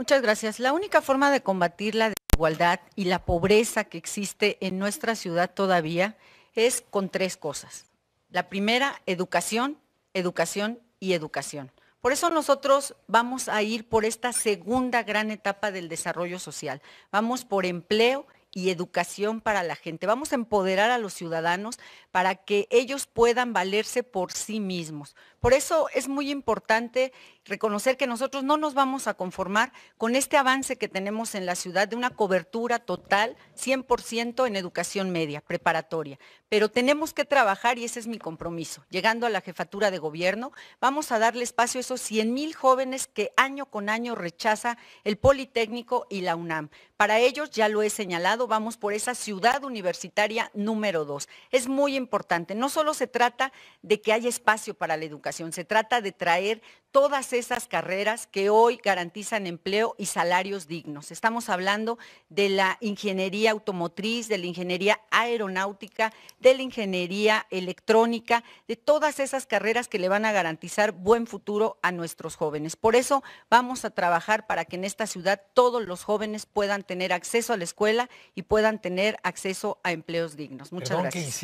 Muchas gracias. La única forma de combatir la desigualdad y la pobreza que existe en nuestra ciudad todavía es con tres cosas. La primera, educación, educación y educación. Por eso nosotros vamos a ir por esta segunda gran etapa del desarrollo social. Vamos por empleo y educación para la gente. Vamos a empoderar a los ciudadanos para que ellos puedan valerse por sí mismos. Por eso es muy importante reconocer que nosotros no nos vamos a conformar con este avance que tenemos en la ciudad de una cobertura total 100% en educación media, preparatoria. Pero tenemos que trabajar y ese es mi compromiso. Llegando a la jefatura de gobierno, vamos a darle espacio a esos 100.000 jóvenes que año con año rechaza el Politécnico y la UNAM. Para ellos, ya lo he señalado, vamos por esa ciudad universitaria número dos. Es muy importante. No solo se trata de que haya espacio para la educación, se trata de traer todas esas carreras que hoy garantizan empleo y salarios dignos. Estamos hablando de la ingeniería automotriz, de la ingeniería aeronáutica, de la ingeniería electrónica, de todas esas carreras que le van a garantizar buen futuro a nuestros jóvenes. Por eso vamos a trabajar para que en esta ciudad todos los jóvenes puedan tener acceso a la escuela y puedan tener acceso a empleos dignos. Muchas gracias.